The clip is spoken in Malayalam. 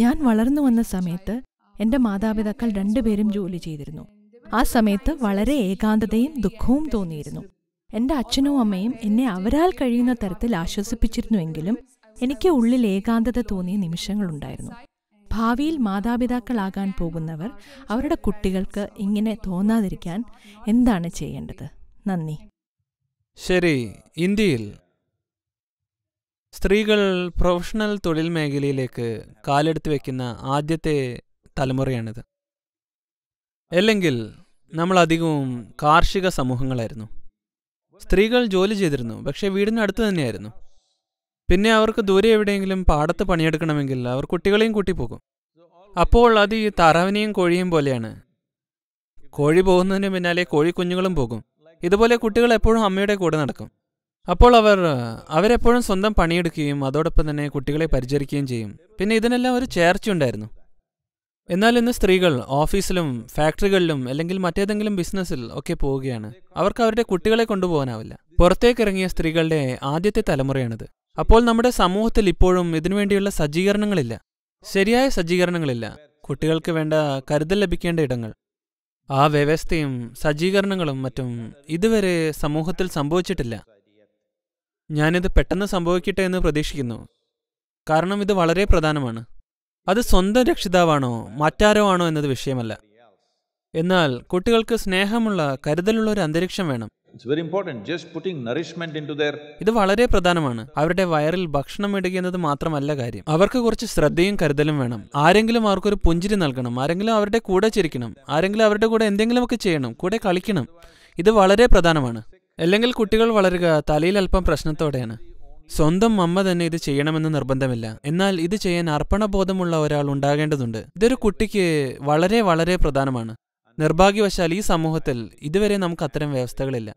ഞാൻ വളർന്നു വന്ന സമയത്ത് എൻ്റെ മാതാപിതാക്കൾ രണ്ടുപേരും ജോലി ചെയ്തിരുന്നു ആ സമയത്ത് വളരെ ഏകാന്തതയും ദുഃഖവും തോന്നിയിരുന്നു എൻ്റെ അച്ഛനും അമ്മയും എന്നെ അവരാൽ കഴിയുന്ന തരത്തിൽ ആശ്വസിപ്പിച്ചിരുന്നുവെങ്കിലും എനിക്ക് ഉള്ളിൽ ഏകാന്തത തോന്നിയ നിമിഷങ്ങളുണ്ടായിരുന്നു ഭാവിയിൽ മാതാപിതാക്കളാകാൻ പോകുന്നവർ അവരുടെ കുട്ടികൾക്ക് ഇങ്ങനെ തോന്നാതിരിക്കാൻ എന്താണ് ചെയ്യേണ്ടത് നന്ദി ശരി ഇന്ത്യയിൽ സ്ത്രീകൾ പ്രൊഫഷണൽ തൊഴിൽ മേഖലയിലേക്ക് കാലെടുത്ത് വെക്കുന്ന ആദ്യത്തെ തലമുറയാണിത് അല്ലെങ്കിൽ നമ്മൾ അധികവും കാർഷിക സമൂഹങ്ങളായിരുന്നു സ്ത്രീകൾ ജോലി ചെയ്തിരുന്നു പക്ഷേ വീടിനടുത്ത് തന്നെയായിരുന്നു പിന്നെ അവർക്ക് ദൂരെ എവിടെയെങ്കിലും പാടത്ത് പണിയെടുക്കണമെങ്കിൽ അവർ കുട്ടികളെയും കൂട്ടി പോകും അപ്പോൾ അത് ഈ താറാവിനെയും കോഴിയും പോലെയാണ് കോഴി പോകുന്നതിന് പിന്നാലെ കോഴിക്കുഞ്ഞുങ്ങളും കുഞ്ഞുങ്ങളും പോകും ഇതുപോലെ കുട്ടികൾ എപ്പോഴും അമ്മയുടെ കൂടെ നടക്കും അപ്പോൾ അവർ അവരെപ്പോഴും സ്വന്തം പണിയെടുക്കുകയും അതോടൊപ്പം തന്നെ കുട്ടികളെ പരിചരിക്കുകയും ചെയ്യും പിന്നെ ഇതിനെല്ലാം ഒരു ചേർച്ചയുണ്ടായിരുന്നു എന്നാൽ ഇന്ന് സ്ത്രീകൾ ഓഫീസിലും ഫാക്ടറികളിലും അല്ലെങ്കിൽ മറ്റേതെങ്കിലും ബിസിനസ്സിൽ ഒക്കെ പോവുകയാണ് അവർക്ക് അവരുടെ കുട്ടികളെ കൊണ്ടുപോകാനാവില്ല പുറത്തേക്കിറങ്ങിയ സ്ത്രീകളുടെ ആദ്യത്തെ തലമുറയാണിത് അപ്പോൾ നമ്മുടെ സമൂഹത്തിൽ ഇപ്പോഴും ഇതിനുവേണ്ടിയുള്ള സജ്ജീകരണങ്ങളില്ല ശരിയായ സജ്ജീകരണങ്ങളില്ല കുട്ടികൾക്ക് വേണ്ട കരുതൽ ലഭിക്കേണ്ട ഇടങ്ങൾ ആ വ്യവസ്ഥയും സജ്ജീകരണങ്ങളും മറ്റും ഇതുവരെ സമൂഹത്തിൽ സംഭവിച്ചിട്ടില്ല ഞാനിത് പെട്ടെന്ന് സംഭവിക്കട്ടെ എന്ന് പ്രതീക്ഷിക്കുന്നു കാരണം ഇത് വളരെ പ്രധാനമാണ് അത് സ്വന്തം രക്ഷിതാവാണോ മറ്റാരോ ആണോ എന്നത് വിഷയമല്ല എന്നാൽ കുട്ടികൾക്ക് സ്നേഹമുള്ള കരുതലുള്ള ഒരു അന്തരീക്ഷം വേണം ഇത് വളരെ പ്രധാനമാണ് അവരുടെ വയറിൽ ഭക്ഷണം ഇടുക എന്നത് മാത്രമല്ല കാര്യം അവർക്ക് കുറച്ച് ശ്രദ്ധയും കരുതലും വേണം ആരെങ്കിലും അവർക്കൊരു പുഞ്ചിരി നൽകണം ആരെങ്കിലും അവരുടെ കൂടെ ചിരിക്കണം ആരെങ്കിലും അവരുടെ കൂടെ എന്തെങ്കിലുമൊക്കെ ചെയ്യണം കൂടെ കളിക്കണം ഇത് വളരെ പ്രധാനമാണ് അല്ലെങ്കിൽ കുട്ടികൾ വളരുക തലയിൽ അല്പം പ്രശ്നത്തോടെയാണ് സ്വന്തം അമ്മ തന്നെ ഇത് ചെയ്യണമെന്ന് നിർബന്ധമില്ല എന്നാൽ ഇത് ചെയ്യാൻ അർപ്പണബോധമുള്ള ഒരാൾ ഉണ്ടാകേണ്ടതുണ്ട് ഇതൊരു കുട്ടിക്ക് വളരെ വളരെ പ്രധാനമാണ് നിർഭാഗ്യവശാൽ ഈ സമൂഹത്തിൽ ഇതുവരെ നമുക്ക് അത്തരം വ്യവസ്ഥകളില്ല